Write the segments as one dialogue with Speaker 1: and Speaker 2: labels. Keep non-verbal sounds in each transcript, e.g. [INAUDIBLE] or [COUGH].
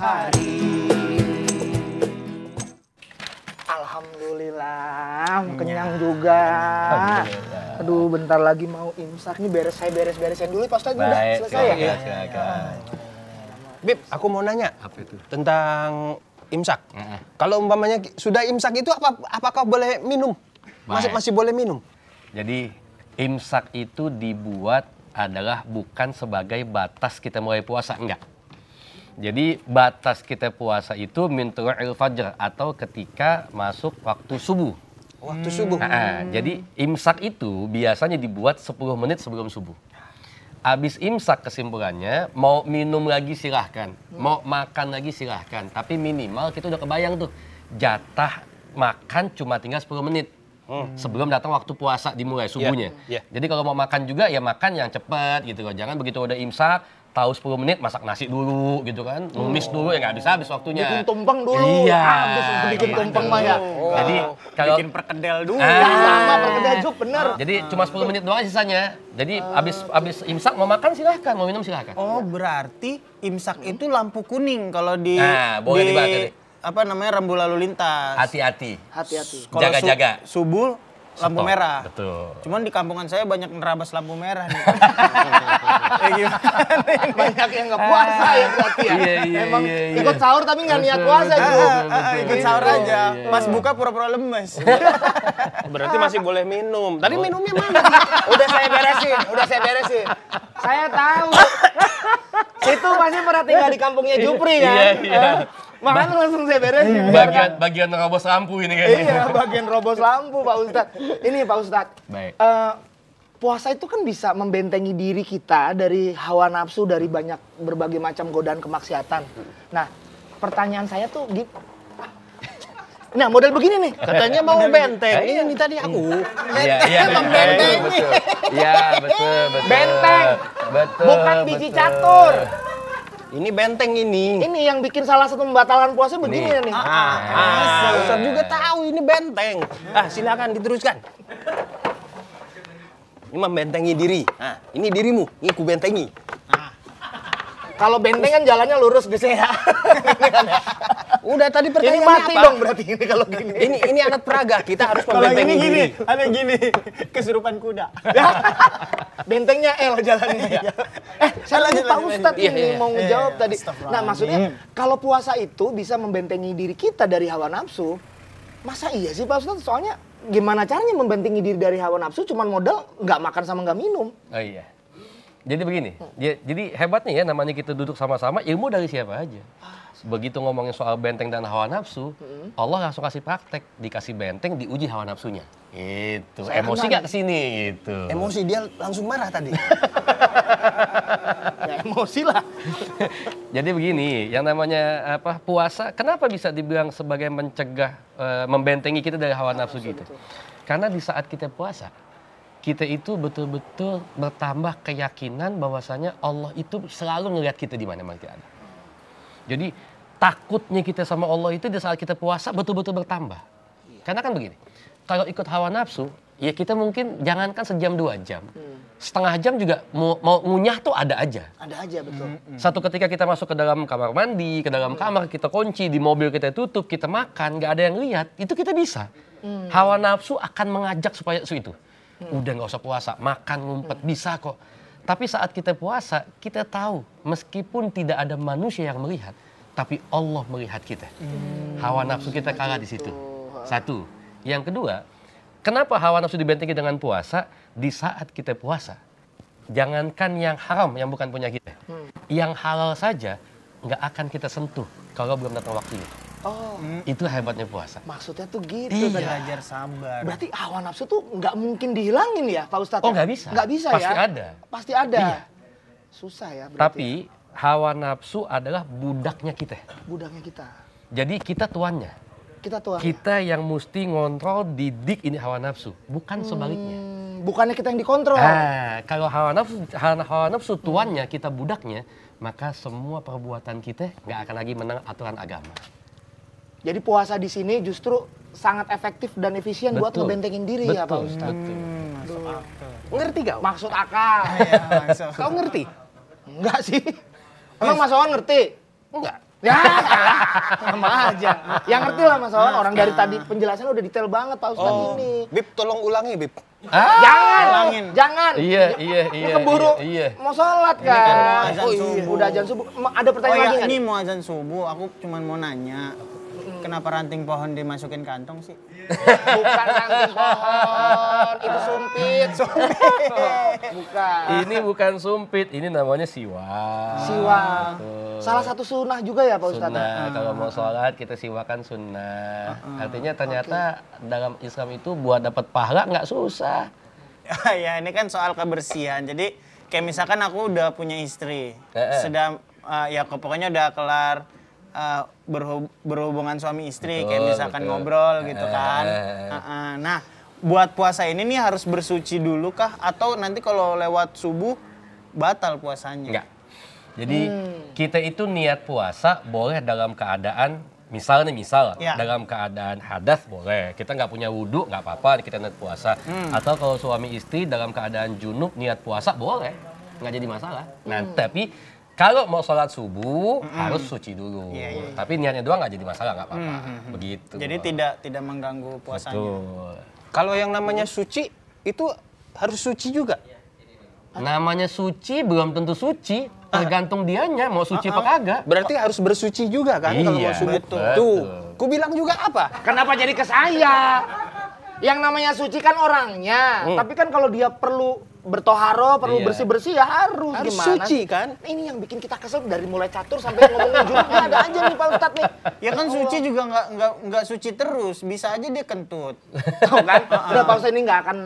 Speaker 1: hari. Alhamdulillah, iya. kenyang juga. juga. Aduh, bentar lagi mau imsak nih beres saya beres-beresin dulu pas Ustadz udah selesai ya.
Speaker 2: Bib, aku mau nanya. Apa itu? Tentang imsak. Mm -hmm. Kalau umpamanya sudah imsak itu apa apakah boleh minum? Masih masih boleh minum? Jadi imsak itu dibuat adalah bukan sebagai batas kita mulai puasa enggak. Jadi batas kita puasa itu min il fajr atau ketika masuk waktu subuh.
Speaker 1: Waktu hmm. subuh. Nah, jadi
Speaker 2: imsak itu biasanya dibuat 10 menit sebelum subuh. Abis imsak kesimpulannya, mau minum lagi silahkan, mau makan lagi silahkan. Tapi minimal kita udah kebayang tuh, jatah makan cuma tinggal 10 menit. Hmm. Sebelum datang waktu puasa dimulai iya, subuhnya. Yeah. Yeah. Jadi kalau mau makan juga ya makan yang cepat gitu loh. Jangan begitu udah imsak tahu 10 menit masak nasi dulu gitu kan numis oh. dulu ya nggak bisa habis waktunya bikin tumpeng dulu iya habis bikin gitu. tumpeng mah ya oh. jadi kalau bikin perkedel dulu ah. Iya, sama perkedel juga bener ah. jadi cuma 10 menit doang sisanya jadi ah. habis habis imsak mau makan silahkan mau minum silahkan oh berarti imsak itu
Speaker 1: lampu kuning kalau di nah boleh di, dibaca apa namanya rambu lalu lintas hati-hati hati-hati jaga-jaga su subuh lampu merah. Betul. Cuman di kampungan saya banyak nerabas lampu merah nih. ya [LAUGHS] [LAUGHS] banyak yang nggak puasa ya berarti ya. Iya, iya, Emang iya, iya. ikut sahur tapi nggak niat puasa gitu. Ah, ikut sahur iya, aja. Pas iya, iya. buka pura-pura
Speaker 2: lemes. [LAUGHS] berarti masih boleh minum. Tadi minumnya mana?
Speaker 1: udah saya beresin, udah saya beresin. Saya tahu. Itu pasti pernah tinggal di kampungnya Jupri kan? Iya, iya. Eh, Makan langsung saya beresin. Iya. Bagian
Speaker 2: bagian robos lampu ini kan. Iya,
Speaker 1: bagian robos lampu Pak Ustadz. Ini Pak Ustadz. Baik. Uh, puasa itu kan bisa membentengi diri kita dari hawa nafsu, dari banyak berbagai macam godaan kemaksiatan. Nah, pertanyaan saya tuh di Nah, model begini nih. Katanya mau benteng. Nah, ini, iya.
Speaker 2: ini tadi aku. Iya, iya, Iya, betul, betul. Benteng. Bukan biji catur. Ini benteng ini. Ini
Speaker 1: yang bikin salah satu pembatalan puasa begini nih. nih. Ah, ah, ah. ah, ah. juga tahu ini benteng. Ah, silakan diteruskan.
Speaker 2: Ini membentengi diri. Ah, ini dirimu, ini ku bentengi. Ah.
Speaker 1: Kalau benteng kan jalannya lurus biasanya [LAUGHS] ya. Udah tadi pertanyaan mati apa? dong berarti ini kalau gini. Ini ini anak peraga, kita harus membenteng ini gini, ada gini, kesurupan kuda. [LAUGHS] Bentengnya L jalannya iya. eh, eh, saya lagi Pak Ustadz iya, ini iya, iya. mau ngejawab tadi. Nah, maksudnya kalau puasa itu bisa membentengi diri kita dari hawa nafsu. Masa iya sih Pak Ustadz? Soalnya gimana caranya membentengi diri dari hawa nafsu cuma modal nggak makan sama nggak minum.
Speaker 2: Oh iya. Jadi begini, ya, jadi hebatnya ya namanya kita duduk sama-sama, ilmu dari siapa aja. Begitu ngomongin soal benteng dan hawa nafsu, hmm. Allah langsung kasih praktek, dikasih benteng, diuji hawa nafsunya. Itu, emosi kan nggak kesini gitu. Emosi
Speaker 1: dia langsung marah tadi. [LAUGHS]
Speaker 2: ya emosi lah. [LAUGHS] jadi begini, yang namanya apa puasa, kenapa bisa dibilang sebagai mencegah, e, membentengi kita dari hawa nafsu, nafsu gitu? Karena di saat kita puasa, kita itu betul-betul bertambah keyakinan bahwasanya Allah itu selalu ngelihat kita di mana-mana ada. Jadi takutnya kita sama Allah itu di saat kita puasa betul-betul bertambah. Iya. Karena kan begini, kalau ikut hawa nafsu, ya kita mungkin jangankan sejam dua jam, hmm. setengah jam juga mau, mau ngunyah tuh ada aja.
Speaker 1: Ada aja betul. Hmm,
Speaker 2: hmm. Satu ketika kita masuk ke dalam kamar mandi, ke dalam kamar kita kunci, di mobil kita tutup, kita makan, nggak ada yang lihat, itu kita bisa. Hawa nafsu akan mengajak supaya itu hmm. udah nggak usah puasa, makan ngumpet hmm. bisa kok. Tapi saat kita puasa, kita tahu meskipun tidak ada manusia yang melihat, tapi Allah melihat kita. Hmm. Hawa nafsu kita kalah di situ. Satu. Yang kedua, kenapa hawa nafsu dibentengi dengan puasa? Di saat kita puasa, jangankan yang haram yang bukan punya kita, hmm. yang halal saja nggak akan kita sentuh kalau belum datang waktunya. Oh. Hmm. Itu hebatnya puasa. Maksudnya tuh gitu. Iya. Belajar sabar. Berarti
Speaker 1: hawa nafsu tuh nggak mungkin dihilangin ya Pak Ustadz? Oh ya? nggak bisa. Nggak bisa Pasti ya? Pasti ada. Pasti ada. Iya. Susah ya berarti. Tapi
Speaker 2: ya? hawa nafsu adalah budaknya kita. Budaknya kita. Jadi kita tuannya. Kita tuannya. Kita yang mesti ngontrol didik ini hawa nafsu. Bukan hmm. sebaliknya. Bukannya kita yang dikontrol. Nah, kalau hawa nafsu, hawa nafsu tuannya, hmm. kita budaknya, maka semua perbuatan kita nggak akan lagi menang aturan agama.
Speaker 1: Jadi puasa di sini justru sangat efektif dan efisien betul. buat ngebentengin diri betul, ya Pak Ustaz.
Speaker 2: Hmm, Betul.
Speaker 1: Ngerti gak? Maksud akal. Kau iya, ngerti? Enggak sih. Emang Mas Owan ngerti? Enggak. Ya, sama aja. Yang ngerti lah Mas Owan, orang dari tadi penjelasan udah detail banget Pak Ustaz oh. ini. Bib, tolong ulangi Bib. Ah, ah jangan, ulangin. jangan. Iya, iya, iya. Ini keburu iya, iya. mau sholat kan. Ini kan azan oh, iya. Udah azan subuh. Ada oh, pertanyaan oh, iya, lagi Ini mau azan subuh, aku cuma mau nanya Kenapa ranting pohon dimasukin kantong sih? Iya. Bukan ranting pohon, itu sumpit. Bukan.
Speaker 2: Ini bukan sumpit, ini namanya siwa. Siwa.
Speaker 1: Tuh. Salah satu sunnah juga ya Pak Ustadz? Ya? Sunnah, hmm. kalau
Speaker 2: mau sholat kita siwakan sunnah. Hmm. Artinya ternyata okay. dalam Islam itu buat dapat pahala nggak susah. [LAUGHS] ya ini kan soal kebersihan,
Speaker 1: jadi kayak misalkan aku udah punya istri, eh, eh. sedang uh, ya pokoknya udah kelar uh, berhubungan suami istri betul, kayak misalkan betul. ngobrol eh, gitu eh, kan. Uh, uh, nah, buat puasa ini nih harus bersuci dulu kah atau nanti kalau
Speaker 2: lewat subuh batal puasanya? Enggak. Jadi hmm. kita itu niat puasa boleh dalam keadaan misalnya misal ya. dalam keadaan hadas boleh kita nggak punya wudhu nggak apa-apa kita niat puasa hmm. atau kalau suami istri dalam keadaan junub niat puasa boleh nggak jadi masalah. Nah hmm. tapi kalau mau sholat subuh mm-hmm. harus suci dulu. Yeah, yeah, yeah. Tapi niatnya doang nggak jadi masalah nggak apa-apa. Mm-hmm. Begitu. Jadi tidak tidak mengganggu puasanya. Betul. Kalau yang namanya suci itu harus suci juga. Namanya suci belum tentu suci, ah. tergantung dianya mau suci uh-uh. apa ah, ah. kagak. Berarti
Speaker 1: harus bersuci juga kan iya, kalau mau iya, subuh Betul. Tuh, ku bilang juga apa?
Speaker 2: Kenapa jadi ke saya?
Speaker 1: Yang namanya suci kan orangnya, hmm. tapi kan kalau dia perlu bertoharo, perlu iya. bersih-bersih ya harus, harus gimana? suci kan? Nah, ini yang bikin kita kesel dari mulai catur sampai ngomongin ujungnya ada aja nih Pak Ustadz nih. Ya kan oh. suci juga nggak nggak nggak suci terus, bisa aja dia kentut. tau kan? [LAUGHS] Udah Pak Ustadz ini nggak akan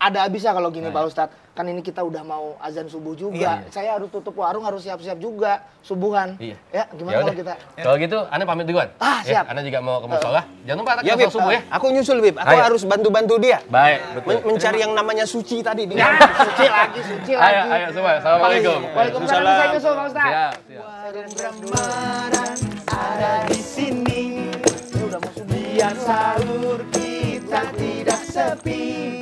Speaker 1: ada habisnya kalau gini nah. Pak Ustadz. Kan ini kita udah mau azan subuh juga. Iya, iya. Saya harus tutup warung, harus siap-siap juga subuhan. Iya. Ya,
Speaker 2: gimana ya kalau kita? Ya. Kalau gitu, Anda pamit duluan. Ah, ya, siap. Ya, Anda juga mau ke musola. Uh. Jangan lupa ya, Bip, subuh ya. Aku nyusul, Bib. Aku Ayo. harus bantu-bantu dia. Baik, betul. Men mencari yang
Speaker 1: namanya suci tadi. Ya. suci
Speaker 2: lagi, suci lagi. Ayo, ayo semua. Assalamualaikum. Waalaikumsalam. Saya nyusul, Pak Ustadz. Siap, siap. Warung
Speaker 1: ada di sini. Biar sahur kita tidak sepi.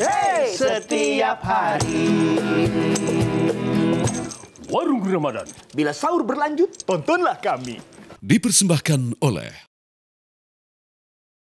Speaker 1: dan hey! setiap hari. Warung Ramadan. Bila sahur berlanjut, tontonlah kami. Dipersembahkan oleh